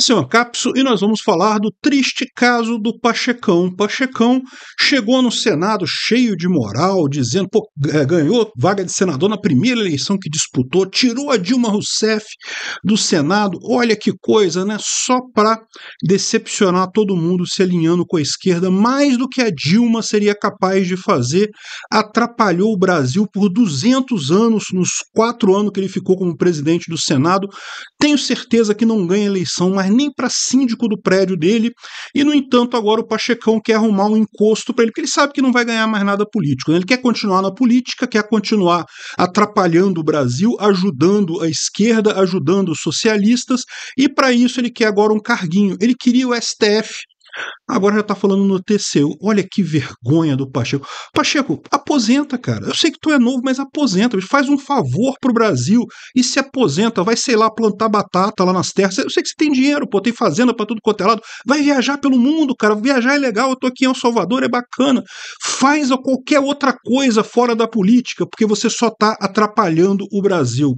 Essa é o cápsula e nós vamos falar do triste caso do Pachecão. Pachecão chegou no Senado cheio de moral, dizendo, pô, ganhou vaga de senador na primeira eleição que disputou, tirou a Dilma Rousseff do Senado. Olha que coisa, né? Só para decepcionar todo mundo se alinhando com a esquerda, mais do que a Dilma seria capaz de fazer, atrapalhou o Brasil por 200 anos, nos quatro anos que ele ficou como presidente do Senado. Tenho certeza que não ganha eleição, mas nem para síndico do prédio dele. E, no entanto, agora o Pachecão quer arrumar um encosto para ele, porque ele sabe que não vai ganhar mais nada político. Né? Ele quer continuar na política, quer continuar atrapalhando o Brasil, ajudando a esquerda, ajudando os socialistas, e para isso ele quer agora um carguinho. Ele queria o STF Agora já está falando no TCU. Olha que vergonha do Pacheco. Pacheco, aposenta, cara. Eu sei que tu é novo, mas aposenta. Faz um favor pro Brasil e se aposenta. Vai, sei lá, plantar batata lá nas terras. Eu sei que você tem dinheiro, pô, tem fazenda para tudo quanto é lado. Vai viajar pelo mundo, cara. Viajar é legal. Eu tô aqui em El Salvador, é bacana. Faz qualquer outra coisa fora da política, porque você só está atrapalhando o Brasil.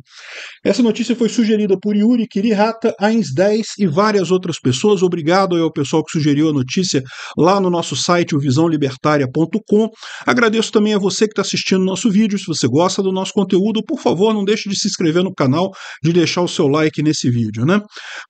Essa notícia foi sugerida por Yuri Kirihata, Ains 10 e várias outras pessoas. Obrigado ao pessoal que sugeriu a notícia lá no nosso site, o visãolibertária.com. Agradeço também a você que está assistindo nosso vídeo. Se você gosta do nosso conteúdo, por favor, não deixe de se inscrever no canal, de deixar o seu like nesse vídeo, né?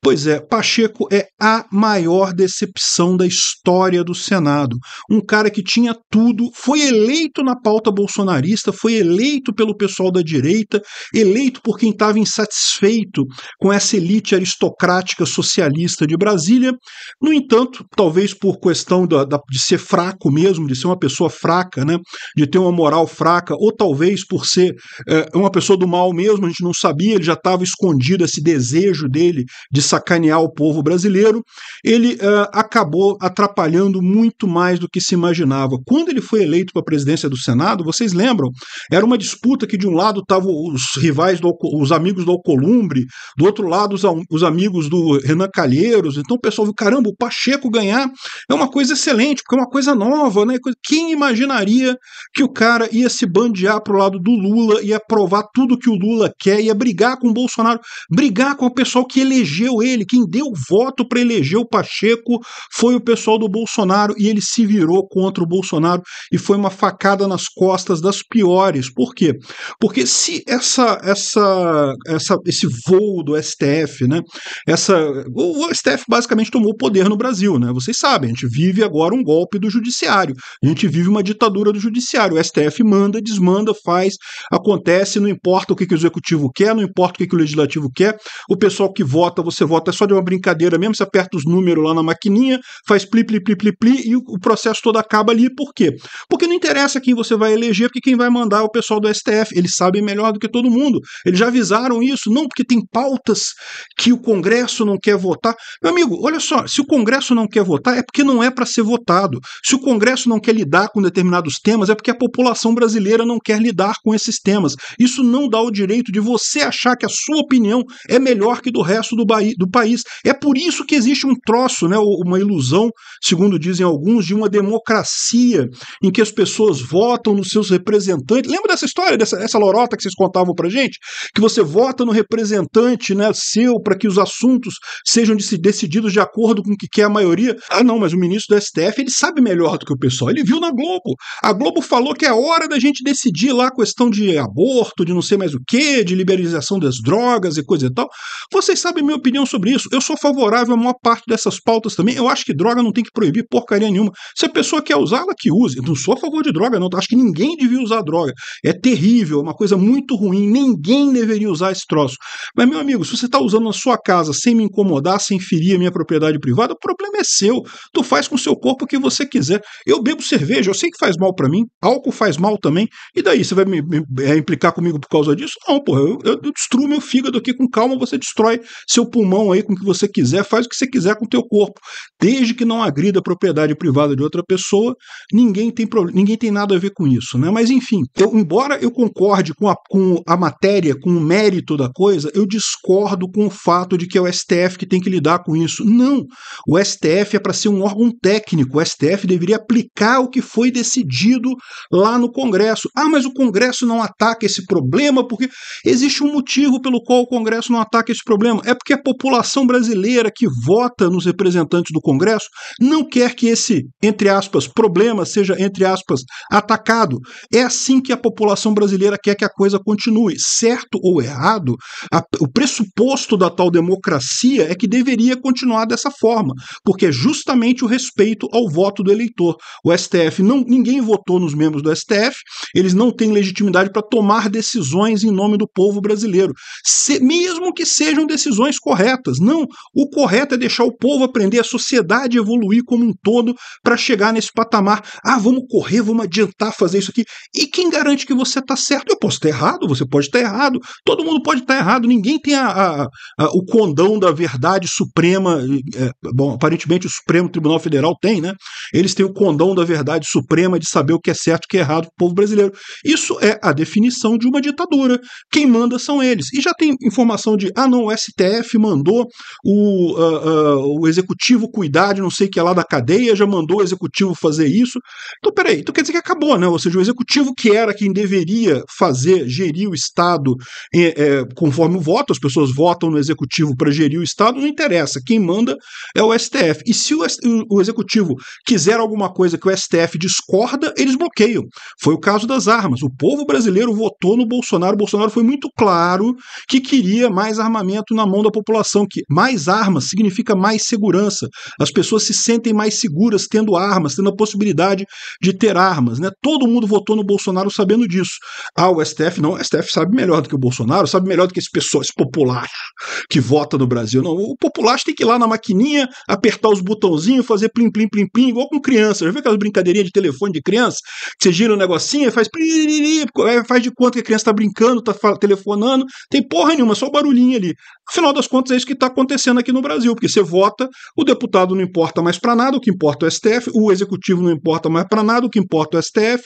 Pois é, Pacheco é a maior decepção da história do Senado. Um cara que tinha tudo, foi eleito na pauta bolsonarista, foi eleito pelo pessoal da direita, eleito por quem estava insatisfeito com essa elite aristocrática socialista de Brasília. No entanto, talvez por questão da, da, de ser fraco mesmo, de ser uma pessoa fraca, né? de ter uma moral fraca, ou talvez por ser é, uma pessoa do mal mesmo, a gente não sabia, ele já estava escondido esse desejo dele de sacanear o povo brasileiro, ele é, acabou atrapalhando muito mais do que se imaginava. Quando ele foi eleito para a presidência do Senado, vocês lembram? Era uma disputa que de um lado estavam os rivais, do, os amigos do Alcolumbre, do outro lado os, os amigos do Renan Calheiros, então o pessoal viu, caramba, o Pacheco ganhou ganhar, é uma coisa excelente, porque é uma coisa nova, né? Quem imaginaria que o cara ia se bandear pro lado do Lula, ia aprovar tudo que o Lula quer, ia brigar com o Bolsonaro, brigar com o pessoal que elegeu ele, quem deu voto para eleger o Pacheco foi o pessoal do Bolsonaro e ele se virou contra o Bolsonaro e foi uma facada nas costas das piores. Por quê? Porque se essa essa essa esse voo do STF, né? Essa o STF basicamente tomou o poder no Brasil, né? vocês sabem, a gente vive agora um golpe do judiciário, a gente vive uma ditadura do judiciário. O STF manda, desmanda, faz, acontece, não importa o que, que o executivo quer, não importa o que, que o legislativo quer, o pessoal que vota, você vota, é só de uma brincadeira mesmo, você aperta os números lá na maquininha, faz pli, pli, pli, pli, pli, e o processo todo acaba ali. Por quê? Porque não interessa quem você vai eleger, porque quem vai mandar é o pessoal do STF, eles sabem melhor do que todo mundo. Eles já avisaram isso, não porque tem pautas que o Congresso não quer votar. Meu amigo, olha só, se o Congresso não quer votar, votar é porque não é para ser votado. Se o Congresso não quer lidar com determinados temas, é porque a população brasileira não quer lidar com esses temas. Isso não dá o direito de você achar que a sua opinião é melhor que do resto do, do país. É por isso que existe um troço, né, uma ilusão, segundo dizem alguns, de uma democracia em que as pessoas votam nos seus representantes. Lembra dessa história, dessa essa lorota que vocês contavam pra gente? Que você vota no representante né, seu para que os assuntos sejam decididos de acordo com o que quer a maioria. Ah, não, mas o ministro do STF ele sabe melhor do que o pessoal. Ele viu na Globo. A Globo falou que é hora da gente decidir lá a questão de aborto, de não sei mais o que, de liberalização das drogas e coisa e tal. Vocês sabem minha opinião sobre isso. Eu sou favorável a maior parte dessas pautas também. Eu acho que droga não tem que proibir porcaria nenhuma. Se a pessoa quer usar, ela que use. Eu não sou a favor de droga, não. Eu acho que ninguém devia usar droga. É terrível, é uma coisa muito ruim. Ninguém deveria usar esse troço. Mas, meu amigo, se você está usando na sua casa sem me incomodar, sem ferir a minha propriedade privada, o problema é seu teu. Tu faz com o seu corpo o que você quiser. Eu bebo cerveja, eu sei que faz mal para mim, álcool faz mal também. E daí, você vai me, me é, implicar comigo por causa disso? Não, porra, eu, eu, destruo meu fígado aqui com calma, você destrói seu pulmão aí com o que você quiser, faz o que você quiser com o teu corpo. Desde que não agrida a propriedade privada de outra pessoa, ninguém tem, ninguém tem nada a ver com isso, né? Mas enfim, eu, embora eu concorde com a, com a matéria, com o mérito da coisa, eu discordo com o fato de que é o STF que tem que lidar com isso. Não, o STF é para ser um órgão técnico, o STF deveria aplicar o que foi decidido lá no Congresso. Ah, mas o Congresso não ataca esse problema porque existe um motivo pelo qual o Congresso não ataca esse problema. É porque a população brasileira que vota nos representantes do Congresso não quer que esse, entre aspas, problema seja, entre aspas, atacado. É assim que a população brasileira quer que a coisa continue. Certo ou errado, a, o pressuposto da tal democracia é que deveria continuar dessa forma, porque é justamente o respeito ao voto do eleitor. O STF não ninguém votou nos membros do STF, eles não têm legitimidade para tomar decisões em nome do povo brasileiro, se, mesmo que sejam decisões corretas. Não, o correto é deixar o povo aprender, a sociedade evoluir como um todo para chegar nesse patamar. Ah, vamos correr, vamos adiantar fazer isso aqui. E quem garante que você está certo? Eu posso estar errado, você pode estar errado, todo mundo pode estar errado, ninguém tem a, a, a, o condão da verdade suprema. É, bom, aparentemente o Supremo Tribunal Federal tem, né? Eles têm o condão da verdade suprema de saber o que é certo e o que é errado para o povo brasileiro. Isso é a definição de uma ditadura. Quem manda são eles. E já tem informação de, ah, não, o STF mandou o, uh, uh, o executivo cuidar de não sei o que é lá da cadeia, já mandou o executivo fazer isso. Então, peraí, então quer dizer que acabou, né? Ou seja, o executivo que era quem deveria fazer, gerir o Estado é, é, conforme o voto, as pessoas votam no executivo para gerir o Estado, não interessa. Quem manda é o STF. E se o, o executivo quiser alguma coisa que o STF discorda, eles bloqueiam. Foi o caso das armas. O povo brasileiro votou no Bolsonaro. O Bolsonaro foi muito claro que queria mais armamento na mão da população, que mais armas significa mais segurança. As pessoas se sentem mais seguras tendo armas, tendo a possibilidade de ter armas. Né? Todo mundo votou no Bolsonaro sabendo disso. Ah, o STF não, o STF sabe melhor do que o Bolsonaro, sabe melhor do que esse pessoal, esse popular que vota no Brasil. Não, o popular tem que ir lá na maquininha, apertar os botões botãozinho, fazer plim, plim, plim, plim, igual com criança. Já viu aquelas brincadeirinhas de telefone de criança? Que você gira um negocinho e faz faz de conta que a criança tá brincando, tá telefonando. Tem porra nenhuma, só o barulhinho ali. Afinal das contas, é isso que tá acontecendo aqui no Brasil, porque você vota, o deputado não importa mais para nada, o que importa é o STF, o executivo não importa mais para nada, o que importa é o STF.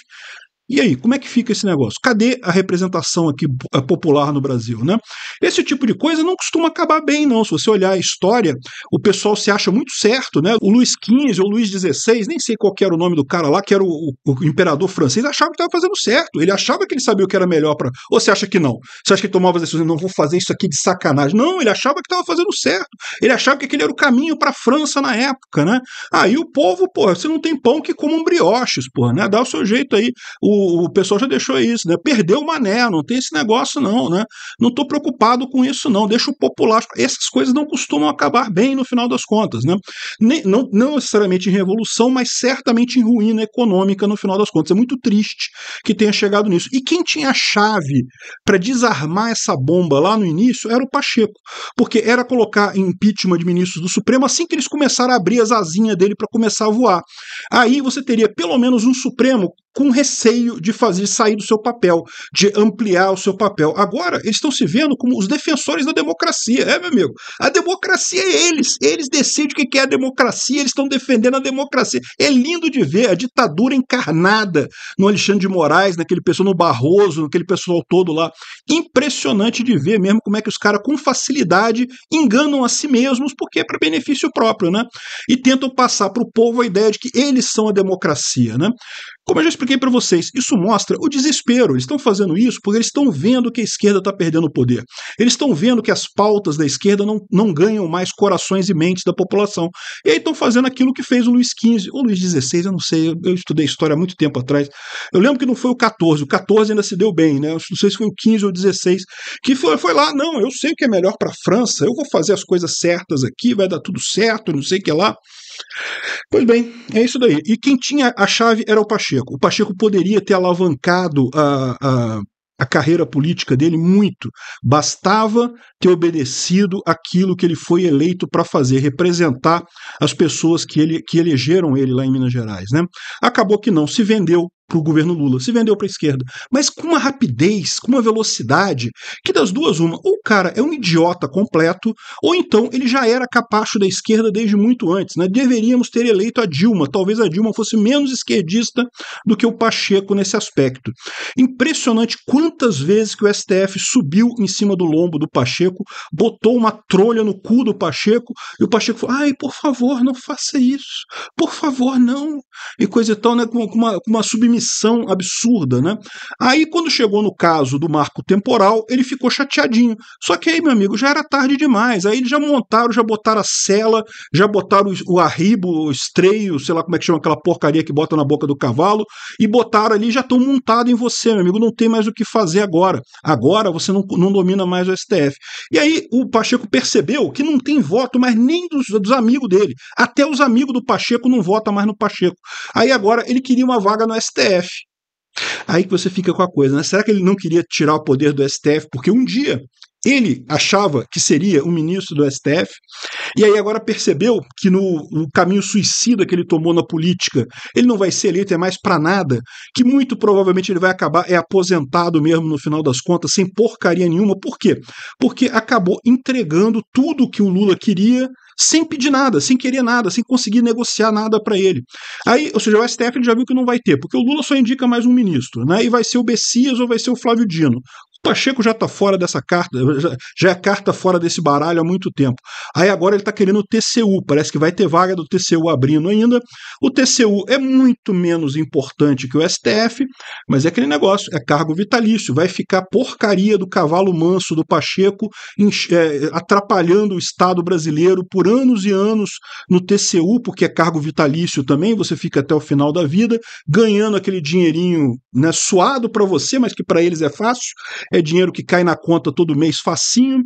E aí, como é que fica esse negócio? Cadê a representação aqui eh, popular no Brasil, né? Esse tipo de coisa não costuma acabar bem, não. Se você olhar a história, o pessoal se acha muito certo, né? O Luiz XV ou Luiz XVI, nem sei qual era o nome do cara lá, que era o, o, o imperador francês, achava que estava fazendo certo. Ele achava que ele sabia o que era melhor para. Ou você acha que não? Você acha que ele tomava as decisões? Não vou fazer isso aqui de sacanagem? Não, ele achava que estava fazendo certo. Ele achava que aquele era o caminho para a França na época, né? Aí o povo, pô, você não tem pão que coma um brioches, porra, né? Dá o seu jeito aí. O o, pessoal já deixou isso, né? Perdeu o mané, não tem esse negócio, não, né? Não estou preocupado com isso, não. Deixa o popular. Essas coisas não costumam acabar bem no final das contas, né? Nem, não, não necessariamente em revolução, mas certamente em ruína econômica no final das contas. É muito triste que tenha chegado nisso. E quem tinha a chave para desarmar essa bomba lá no início era o Pacheco, porque era colocar impeachment de ministros do Supremo assim que eles começaram a abrir as asinhas dele para começar a voar. Aí você teria pelo menos um Supremo com receio de fazer sair do seu papel, de ampliar o seu papel. Agora, eles estão se vendo como os defensores da democracia, é, meu amigo? A democracia é eles. Eles decidem o que é a democracia, eles estão defendendo a democracia. É lindo de ver a ditadura encarnada no Alexandre de Moraes, naquele pessoal, no Barroso, naquele pessoal todo lá. Impressionante de ver mesmo como é que os caras, com facilidade, enganam a si mesmos, porque é para benefício próprio, né? E tentam passar para o povo a ideia de que eles são a democracia, né? Como eu já expliquei para vocês, isso mostra o desespero. Eles estão fazendo isso porque eles estão vendo que a esquerda está perdendo o poder. Eles estão vendo que as pautas da esquerda não, não ganham mais corações e mentes da população. E aí estão fazendo aquilo que fez o Luiz XV, ou Luiz XVI, eu não sei, eu, eu, estudei história há muito tempo atrás. Eu lembro que não foi o 14, o 14 ainda se deu bem, né? Eu não sei se foi o 15 ou o 16, que foi, foi lá, não, eu sei o que é melhor para a França, eu vou fazer as coisas certas aqui, vai dar tudo certo, não sei o que lá. Pois bem, é isso daí. E quem tinha a chave era o Pacheco. O Pacheco poderia ter alavancado a, a, a carreira política dele muito. Bastava ter obedecido aquilo que ele foi eleito para fazer, representar as pessoas que, ele, que elegeram ele lá em Minas Gerais. Né? Acabou que não se vendeu, para o governo Lula, se vendeu para a esquerda, mas com uma rapidez, com uma velocidade, que das duas, uma, ou o cara é um idiota completo, ou então ele já era capacho da esquerda desde muito antes. Né? Deveríamos ter eleito a Dilma, talvez a Dilma fosse menos esquerdista do que o Pacheco nesse aspecto. Impressionante quantas vezes que o STF subiu em cima do lombo do Pacheco, botou uma trolha no cu do Pacheco, e o Pacheco falou: ai, por favor, não faça isso, por favor, não, e coisa e tal, né, com uma, com uma submissão omissão absurda, né? Aí, quando chegou no caso do marco temporal, ele ficou chateadinho. Só que aí, meu amigo, já era tarde demais. Aí eles já montaram, já botaram a cela, já botaram o arribo, o estreio, sei lá como é que chama aquela porcaria que bota na boca do cavalo, e botaram ali, já estão montado em você, meu amigo. Não tem mais o que fazer agora. Agora você não, não domina mais o STF. E aí o Pacheco percebeu que não tem voto mais nem dos, dos amigos dele. Até os amigos do Pacheco não votam mais no Pacheco. Aí agora ele queria uma vaga no STF. STF. Aí que você fica com a coisa, né? Será que ele não queria tirar o poder do STF? Porque um dia ele achava que seria um ministro do STF, e aí agora percebeu que no, no, caminho suicida que ele tomou na política, ele não vai ser eleito, é mais para nada, que muito provavelmente ele vai acabar é aposentado mesmo no final das contas, sem porcaria nenhuma. Por quê? Porque acabou entregando tudo que o Lula queria sem pedir nada, sem querer nada, sem conseguir negociar nada para ele. Aí, ou seja, o STF já viu que não vai ter, porque o Lula só indica mais um ministro, né? E vai ser o Bessias ou vai ser o Flávio Dino. Pacheco já está fora dessa carta, já é carta fora desse baralho há muito tempo. Aí agora ele está querendo o TCU, parece que vai ter vaga do TCU abrindo ainda. O TCU é muito menos importante que o STF, mas é aquele negócio, é cargo vitalício, vai ficar porcaria do cavalo manso do Pacheco é, atrapalhando o Estado brasileiro por anos e anos no TCU, porque é cargo vitalício também, você fica até o final da vida, ganhando aquele dinheirinho né, suado para você, mas que para eles é fácil é dinheiro que cai na conta todo mês facinho.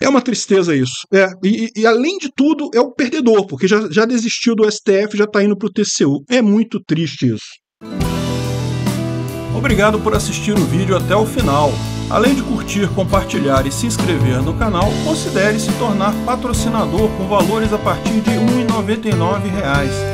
É uma tristeza isso. É, e, e, além de tudo, é o perdedor, porque já, já desistiu do STF, já está indo para o TCU. É muito triste isso. Obrigado por assistir o vídeo até o final. Além de curtir, compartilhar e se inscrever no canal, considere se tornar patrocinador com valores a partir de R$ 1,99